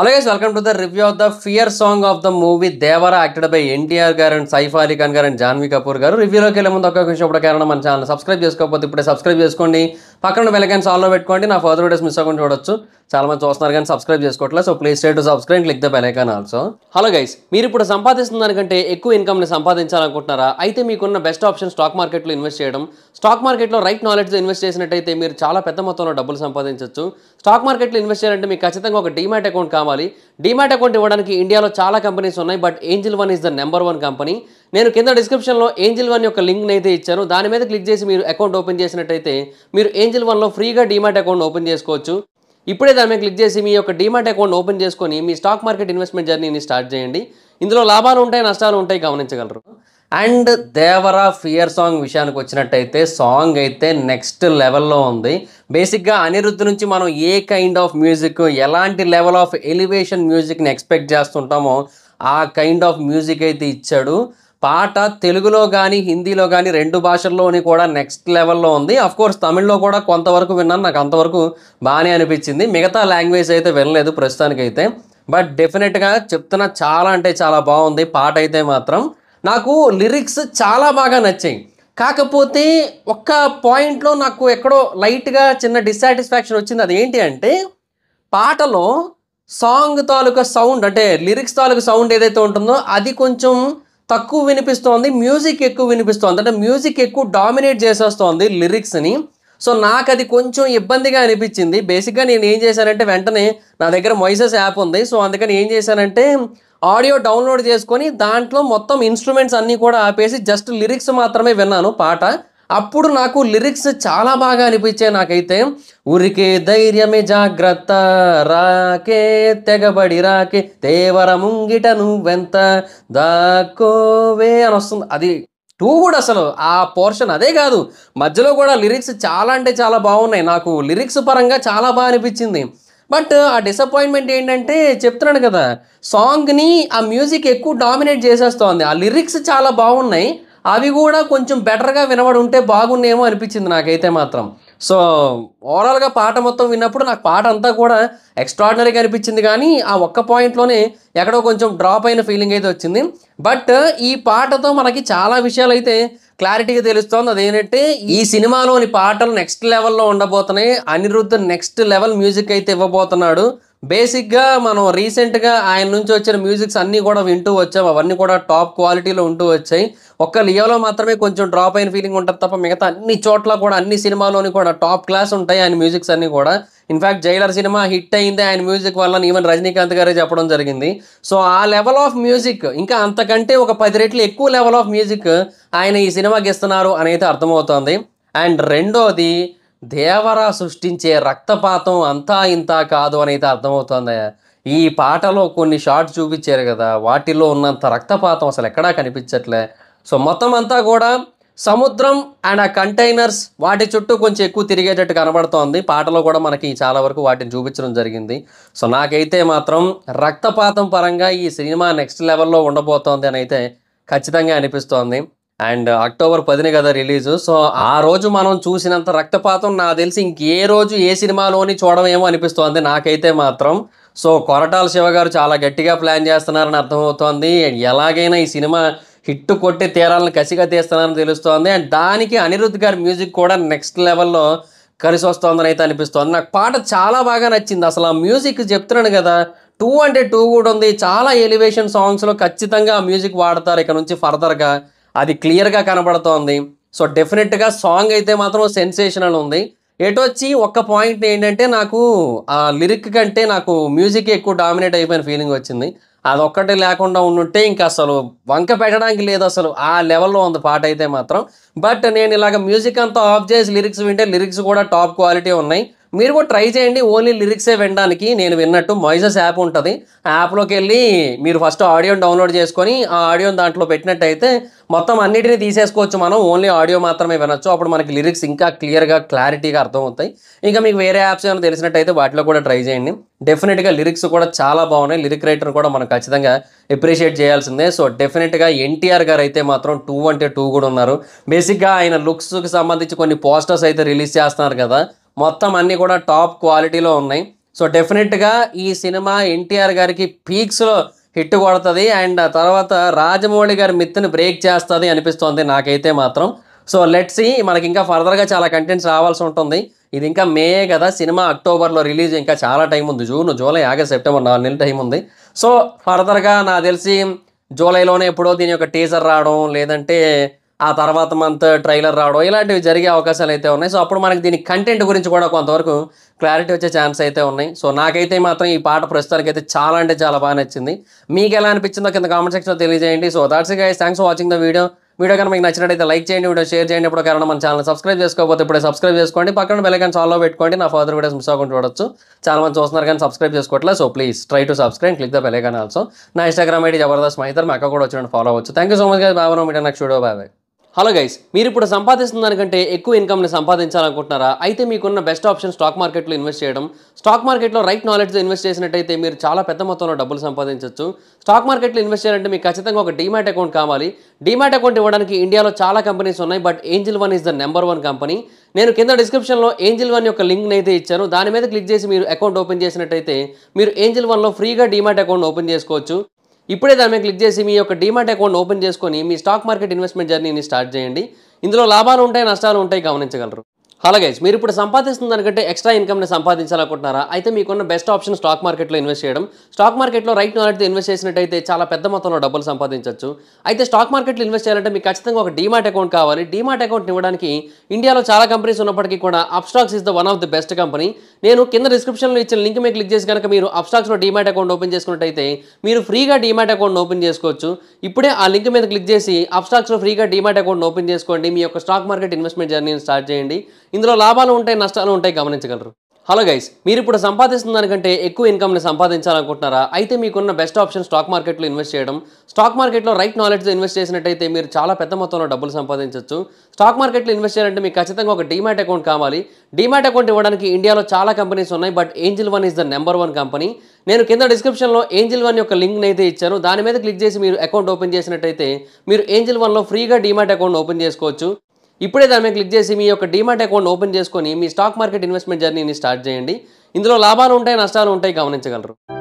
అలాగే welcome to the review of the fear song of the movie Devara acted by NTR గారు and Saif Ali Khan గారు and Janhvi Kapoor గారు రివ్యూలోకి వెళ్ళే ముందు ఒక్క విషయం ఇప్పుడు కారణం మన ఛానల్ సబ్స్క్రైబ్ చేసుకోకపోతే ఇప్పుడే సబ్స్క్రైబ్ చేసుకోండి పక్కన బెలకైన్స్ ఆల్లో పెట్టుకోండి నా ఫర్దర్ వీడియోస్ మిస్ అవ్వకుండా చూడొచ్చు చాలా మంది చూస్తున్నారు కానీ సబ్స్క్రైబ్ చేసుకోవట్లేదు so please state to subscribe click the bell icon also hello guys మీరు ఇప్పుడు సంపాదిస్తున్న దానికంటే ఎక్కువ ఇన్కమ్ని సంపాదించాలనుకుంటున్నారా అయితే మీకున్న బెస్ట్ ఆప్షన్ స్టాక్ మార్కెట్లో ఇన్వెస్ట్ చేయడం స్టాక్ మార్కెట్లో రైట్ నాలెడ్జ్తో ఇన్వెస్ట్ చేసినట్టయితే మీరు చాలా పెద్ద మొత్తంలో డబ్బులు సంపాదించవచ్చు స్టాక్ మార్కెట్లో ఇన్వెస్ట్ చేయాలంటే మీకు ఖచ్చితంగా ఒక డీమాట్ అకౌంట్ కావాలి డీమాట్ అకౌంట్ ఇవ్వడానికి ఇండియాలో చాలా కంపెనీస్ ఉన్నాయి but Angel One is the number one company నేను కింద డిస్క్రిప్షన్లో ఏంజిల్ వన్ యొక్క లింక్ అయితే ఇచ్చాను దాని మీద క్లిక్ చేసి మీరు అకౌంట్ ఓపెన్ చేసినట్టయితే మీరు ఏంజిల్ వన్లో ఫ్రీగా డిమాట్ అకౌంట్ ఓపెన్ చేసుకోవచ్చు ఇప్పుడే దాని మీద క్లిక్ చేసి మీ యొక్క డిమాట్ అకౌంట్ ఓపెన్ చేసుకొని మీ స్టాక్ మార్కెట్ ఇన్వెస్ట్మెంట్ జర్నీని స్టార్ట్ చేయండి ఇందులో లాభాలు ఉంటాయి నష్టాలు ఉంటాయి గమనించగలరు అండ్ దేవరా ఫియర్ సాంగ్ విషయానికి వచ్చినట్టయితే సాంగ్ అయితే నెక్స్ట్ లెవెల్లో ఉంది బేసిక్గా అనిరుద్ధ నుంచి మనం ఏ కైండ్ ఆఫ్ మ్యూజిక్ ఎలాంటి లెవెల్ ఆఫ్ ఎలివేషన్ మ్యూజిక్ని ఎక్స్పెక్ట్ చేస్తుంటామో ఆ కైండ్ ఆఫ్ మ్యూజిక్ అయితే ఇచ్చాడు పాట తెలుగులో కానీ హిందీలో కానీ రెండు భాషల్లోని కూడా నెక్స్ట్ లెవెల్లో ఉంది కోర్స్ తమిళ్లో కూడా కొంతవరకు విన్నాను నాకు అంతవరకు బాగానే అనిపించింది మిగతా లాంగ్వేజ్ అయితే వినలేదు ప్రస్తుతానికైతే బట్ డెఫినెట్గా చెప్తున్నా చాలా అంటే చాలా బాగుంది పాట అయితే మాత్రం నాకు లిరిక్స్ చాలా బాగా నచ్చాయి కాకపోతే ఒక్క పాయింట్లో నాకు ఎక్కడో లైట్గా చిన్న డిస్సాటిస్ఫాక్షన్ వచ్చింది అది ఏంటి అంటే పాటలో సాంగ్ తాలూకా సౌండ్ అంటే లిరిక్స్ తాలూకా సౌండ్ ఏదైతే ఉంటుందో అది కొంచెం తక్కువ వినిపిస్తోంది మ్యూజిక్ ఎక్కువ వినిపిస్తోంది అంటే మ్యూజిక్ ఎక్కువ డామినేట్ చేసేస్తోంది లిరిక్స్ని సో నాకు అది కొంచెం ఇబ్బందిగా అనిపించింది బేసిక్గా నేను ఏం చేశానంటే వెంటనే నా దగ్గర మొయిసెస్ యాప్ ఉంది సో అందుకని ఏం చేశానంటే ఆడియో డౌన్లోడ్ చేసుకొని దాంట్లో మొత్తం ఇన్స్ట్రుమెంట్స్ అన్నీ కూడా ఆపేసి జస్ట్ లిరిక్స్ మాత్రమే విన్నాను పాట అప్పుడు నాకు లిరిక్స్ చాలా బాగా అనిపించాయి నాకైతే ఉరికే ధైర్యమే జాగ్రత్త రాకే తెగబడి రాకే తేవర ముంగిట నువ్వెంత దాకోవే అని వస్తుంది అది టూ కూడా అసలు ఆ పోర్షన్ అదే కాదు మధ్యలో కూడా లిరిక్స్ చాలా అంటే చాలా బాగున్నాయి నాకు లిరిక్స్ పరంగా చాలా బాగా అనిపించింది బట్ ఆ డిసప్పాయింట్మెంట్ ఏంటంటే చెప్తున్నాను కదా సాంగ్ని ఆ మ్యూజిక్ ఎక్కువ డామినేట్ చేసేస్తోంది ఆ లిరిక్స్ చాలా బాగున్నాయి అవి కూడా కొంచెం బెటర్గా వినబడి ఉంటే బాగుండేమో అనిపించింది నాకైతే మాత్రం సో ఓవరాల్గా పాట మొత్తం విన్నప్పుడు నాకు పాట అంతా కూడా ఎక్స్ట్రాడినరీగా అనిపించింది కానీ ఆ ఒక్క పాయింట్లోనే ఎక్కడో కొంచెం డ్రాప్ అయిన ఫీలింగ్ అయితే వచ్చింది బట్ ఈ పాటతో మనకి చాలా విషయాలు అయితే క్లారిటీగా తెలుస్తోంది అదేంటంటే ఈ సినిమాలోని పాటలు నెక్స్ట్ లెవెల్లో ఉండబోతున్నాయి అనిరుద్ధ నెక్స్ట్ లెవెల్ మ్యూజిక్ అయితే ఇవ్వబోతున్నాడు బేసిక్గా మనం రీసెంట్గా ఆయన నుంచి వచ్చిన మ్యూజిక్స్ అన్నీ కూడా వింటూ వచ్చాం అవన్నీ కూడా టాప్ క్వాలిటీలో ఉంటూ వచ్చాయి ఒక్క లియోలో మాత్రమే కొంచెం డ్రాప్ అయిన ఫీలింగ్ ఉంటుంది తప్ప మిగతా అన్ని చోట్ల కూడా అన్ని సినిమాలోని కూడా టాప్ క్లాస్ ఉంటాయి ఆయన మ్యూజిక్స్ అన్నీ కూడా ఇన్ఫ్యాక్ట్ జైలర్ సినిమా హిట్ అయింది ఆయన మ్యూజిక్ వల్ల ఈవెన్ రజనీకాంత్ గారే చెప్పడం జరిగింది సో ఆ లెవెల్ ఆఫ్ మ్యూజిక్ ఇంకా అంతకంటే ఒక పది రెట్లు ఎక్కువ లెవెల్ ఆఫ్ మ్యూజిక్ ఆయన ఈ సినిమాకి ఇస్తున్నారు అనేది అర్థమవుతోంది అండ్ రెండోది దేవరా సృష్టించే రక్తపాతం అంతా ఇంత కాదు అనేది అర్థమవుతుంది ఈ పాటలో కొన్ని షార్ట్స్ చూపించారు కదా వాటిలో ఉన్నంత రక్తపాతం అసలు ఎక్కడా కనిపించట్లే సో మొత్తం అంతా కూడా సముద్రం అండ్ ఆ కంటైనర్స్ వాటి చుట్టూ కొంచెం ఎక్కువ తిరిగేటట్టు కనబడుతోంది పాటలో కూడా మనకి చాలా వరకు వాటిని చూపించడం జరిగింది సో నాకైతే మాత్రం రక్తపాతం పరంగా ఈ సినిమా నెక్స్ట్ లెవెల్లో ఉండబోతోంది అని అయితే ఖచ్చితంగా అనిపిస్తోంది అండ్ అక్టోబర్ పదిని కదా రిలీజ్ సో ఆ రోజు మనం చూసినంత రక్తపాతం నాకు తెలిసి ఇంకే రోజు ఏ సినిమాలోని చూడమేమో అనిపిస్తోంది నాకైతే మాత్రం సో కొరటాల శివ గారు చాలా గట్టిగా ప్లాన్ చేస్తున్నారని అర్థమవుతోంది అండ్ ఎలాగైనా ఈ సినిమా హిట్ కొట్టి తీరాలను కసిగా తీస్తున్నారని తెలుస్తోంది అండ్ దానికి అనిరుద్ధ్ గారి మ్యూజిక్ కూడా నెక్స్ట్ లెవెల్లో కలిసి వస్తుందని అయితే అనిపిస్తోంది నాకు పాట చాలా బాగా నచ్చింది అసలు ఆ మ్యూజిక్ చెప్తున్నాను కదా టూ అంటే టూ కూడా ఉంది చాలా ఎలివేషన్ సాంగ్స్లో ఖచ్చితంగా ఆ మ్యూజిక్ వాడతారు ఇక నుంచి ఫర్దర్గా అది క్లియర్గా కనబడుతోంది సో డెఫినెట్గా సాంగ్ అయితే మాత్రం సెన్సేషనల్ ఉంది ఎటు వచ్చి ఒక్క పాయింట్ ఏంటంటే నాకు ఆ లిరిక్ కంటే నాకు మ్యూజిక్ ఎక్కువ డామినేట్ అయిపోయిన ఫీలింగ్ వచ్చింది అదొక్కటి లేకుండా ఉండుంటే ఇంకా అసలు వంక పెట్టడానికి లేదు అసలు ఆ లెవెల్లో ఉంది పాట అయితే మాత్రం బట్ నేను ఇలాగ మ్యూజిక్ అంతా ఆఫ్ చేసి లిరిక్స్ వింటే లిరిక్స్ కూడా టాప్ క్వాలిటీ ఉన్నాయి మీరు కూడా ట్రై చేయండి ఓన్లీ లిరిక్సే వినడానికి నేను విన్నట్టు మాయిసెస్ యాప్ ఉంటుంది ఆ యాప్లోకి వెళ్ళి మీరు ఫస్ట్ ఆడియోని డౌన్లోడ్ చేసుకొని ఆ ఆడియోని దాంట్లో పెట్టినట్టయితే మొత్తం అన్నిటిని తీసేసుకోవచ్చు మనం ఓన్లీ ఆడియో మాత్రమే వినొచ్చు అప్పుడు మనకి లిరిక్స్ ఇంకా క్లియర్గా క్లారిటీగా అర్థమవుతాయి ఇంకా మీకు వేరే యాప్స్ ఏమైనా తెలిసినట్టయితే వాటిలో కూడా ట్రై చేయండి డెఫినెట్గా లిరిక్స్ కూడా చాలా బాగున్నాయి లిరిక్ రైటర్ కూడా మనం ఖచ్చితంగా ఎప్రిషియేట్ చేయాల్సిందే సో డెఫినెట్గా ఎన్టీఆర్ గారు అయితే మాత్రం టూ అంటే టూ కూడా ఉన్నారు బేసిక్గా ఆయన లుక్స్కి సంబంధించి కొన్ని పోస్టర్స్ అయితే రిలీజ్ చేస్తున్నారు కదా మొత్తం అన్నీ కూడా టాప్ క్వాలిటీలో ఉన్నాయి సో డెఫినెట్గా ఈ సినిమా ఎన్టీఆర్ గారికి పీక్స్లో హిట్ కొడుతుంది అండ్ తర్వాత రాజమౌళి గారి మిత్తుని బ్రేక్ చేస్తుంది అనిపిస్తోంది నాకైతే మాత్రం సో లెట్స్ మనకి ఇంకా ఫర్దర్గా చాలా కంటెంట్స్ రావాల్సి ఉంటుంది ఇది ఇంకా మే కదా సినిమా అక్టోబర్లో రిలీజ్ ఇంకా చాలా టైం ఉంది జూన్ జూలై ఆగస్ట్ సెప్టెంబర్ నాలుగు నెలల టైం ఉంది సో ఫర్దర్గా నాకు తెలిసి జూలైలోనే ఎప్పుడో దీని యొక్క టీజర్ రావడం లేదంటే ఆ తర్వాత మంత్ ట్రైలర్ రావడం ఇలాంటివి జరిగే అవకాశాలు అయితే ఉన్నాయి సో అప్పుడు మనకి దీని కంటెంట్ గురించి కూడా కొంతవరకు క్లారిటీ వచ్చే ఛాన్స్ అయితే ఉన్నాయి సో నాకైతే మాత్రం ఈ పాట ప్రస్తుతానికి అయితే చాలా అంటే చాలా బాగా నచ్చింది మీకు ఎలా అనిపించిందో కింద కామెంట్ సెక్షన్లో తెలియజేయండి so that's guys thanks for watching the video video కనుక మీకు నచ్చినట్టయితే లైక్ చేయండి వీడియో షేర్ చేయండి ఇప్పుడు కారణం మన ఛానల్ సబ్స్క్రైబ్ చేసుకోకపోతే ఇప్పుడే సబ్స్క్రైబ్ చేసుకోండి పక్కన బెల్లైకన్ ఫాలో పెట్టుకోండి నా ఫాదర్ వీడియోస్ మిస్ అవ్వకుండా చూడొచ్చు చాలా మంది చూస్తున్నారు కానీ సబ్స్క్రైబ్ చేసుకోవట్లేదు so please try to subscribe click the bell icon also నా ఇన్స్టాగ్రామ్ ఐడి జబర్దస్త్ మా ఇద్దరు మా అక్క కూడా వచ్చినట్టు ఫాలో అవ్వచ్చు థ్యాంక్ యూ సో మచ్ గారు బాబు మీడియా నాకు చూడో బాబాయ్ హలో గైస్ మీరు ఇప్పుడు సంపాదిస్తున్న దానికంటే ఎక్కువ ఇన్కమ్ని సంపాదించాలనుకుంటున్నారా అయితే మీకున్న బెస్ట్ ఆప్షన్ స్టాక్ మార్కెట్లో ఇన్వెస్ట్ చేయడం స్టాక్ మార్కెట్లో రైట్ నాలెడ్జ్తో ఇన్వెస్ట్ చేసినట్టయితే మీరు చాలా పెద్ద మొత్తంలో డబ్బులు సంపాదించవచ్చు స్టాక్ మార్కెట్లో ఇన్వెస్ట్ చేయాలంటే మీకు ఖచ్చితంగా ఒక డీమాట్ అకౌంట్ కావాలి డీమాట్ అకౌంట్ ఇవ్వడానికి ఇండియాలో చాలా కంపెనీస్ ఉన్నాయి but Angel One is the number one company నేను కింద డిస్క్రిప్షన్లో ఏంజిల్ వన్ యొక్క లింక్ అయితే ఇచ్చాను దాని మీద క్లిక్ చేసి మీరు అకౌంట్ ఓపెన్ చేసినట్టయితే మీరు ఏంజిల్ వన్లో ఫ్రీగా డీమాట్ అకౌంట్ ఓపెన్ చేసుకోవచ్చు ఇప్పుడే దాని మీద క్లిక్ చేసి మీ యొక్క డిమాట్ అకౌంట్ ఓపెన్ చేసుకొని మీ స్టాక్ మార్కెట్ ఇన్వెస్ట్మెంట్ జర్నీని స్టార్ట్ చేయండి ఇందులో లాభాలు ఉంటాయి నష్టాలు ఉంటాయి గమనించగలరు అలాగే మీరు ఇప్పుడు సంపాదిస్తున్న దానికంటే ఎక్స్ట్రా ఇన్కమ్ని సంపాదించాలనుకుంటున్నారా అయితే మీకున్న బెస్ట్ ఆప్షన్ స్టాక్ మార్కెట్లో ఇన్వెస్ట్ చేయడం స్టాక్ మార్కెట్లో రైట్ నాలెడ్జ్తో ఇన్వెస్ట్ చేసినట్టయితే చాలా పెద్ద మొత్తంలో డబ్బులు సంపాదించవచ్చు అయితే స్టాక్ మార్కెట్లో ఇన్వెస్ట్ చేయాలంటే మీకు ఖచ్చితంగా ఒక డీమాట్ అకౌంట్ కావాలి డీమార్ట్ అకౌంట్ ఇవ్వడానికి ఇండియాలో చాలా కంపెనీస్ ఉన్నప్పటికీ కూడా Upstox is the one of the best company నేను కింద డిస్క్రిప్షన్లో ఇచ్చిన లింక్ మీద క్లిక్ చేసి కనుక మీరు అప్స్టాక్స్లో డీమాట్ అకౌంట్ ఓపెన్ చేసుకున్నట్టయితే మీరు ఫ్రీగా డీమాట్ అకౌంట్ ఓపెన్ చేసుకోవచ్చు ఇప్పుడే ఆ లింక్ మీద క్లిక్ చేసి అప్స్టాక్స్లో ఫ్రీగా డీమాట్ అకౌంట్ ఓపెన్ చేసుకోండి మీ యొక్క స్టాక్ మార్కెట్ ఇన్వెస్ట్మెంట్ జర్నీని స్టార్ట్ చేయండి ఇందులో లాభాలు ఉంటాయి నష్టాలు ఉంటాయి గమనించగలరు హలో గైస్ మీరు ఇప్పుడు సంపాదిస్తున్న దానికంటే ఎక్కువ ఇన్కమ్ని సంపాదించాలనుకుంటున్నారా అయితే మీకున్న బెస్ట్ ఆప్షన్ స్టాక్ మార్కెట్లో ఇన్వెస్ట్ చేయడం స్టాక్ మార్కెట్లో రైట్ నాలెడ్జ్తో ఇన్వెస్ట్ చేసినట్టయితే మీరు చాలా పెద్ద మొత్తంలో డబ్బులు సంపాదించవచ్చు స్టాక్ మార్కెట్లో ఇన్వెస్ట్ చేయాలంటే మీకు ఖచ్చితంగా ఒక డీమాట్ అకౌంట్ కావాలి డీమాట్ అకౌంట్ ఇవ్వడానికి ఇండియాలో చాలా కంపెనీస్ ఉన్నాయి but Angel One is the number one company నేను కింద డిస్క్రిప్షన్లో ఏంజిల్ వన్ యొక్క లింక్ని అయితే ఇచ్చాను దాని మీద క్లిక్ చేసి మీరు అకౌంట్ ఓపెన్ చేసినట్టయితే మీరు ఏంజిల్ వన్లో ఫ్రీగా డీమ్యాట్ అకౌంట్ ఓపెన్ చేసుకోవచ్చు ఇప్పుడే దాని మీద క్లిక్ చేసి మీ యొక్క డిమాట్ అకౌంట్ ఓపెన్ చేసుకొని మీ స్టాక్ మార్కెట్ ఇన్వెస్ట్మెంట్ జర్నీని స్టార్ట్ చేయండి ఇందులో లాభాలు ఉంటాయి నష్టాలు ఉంటాయి గమనించగలరు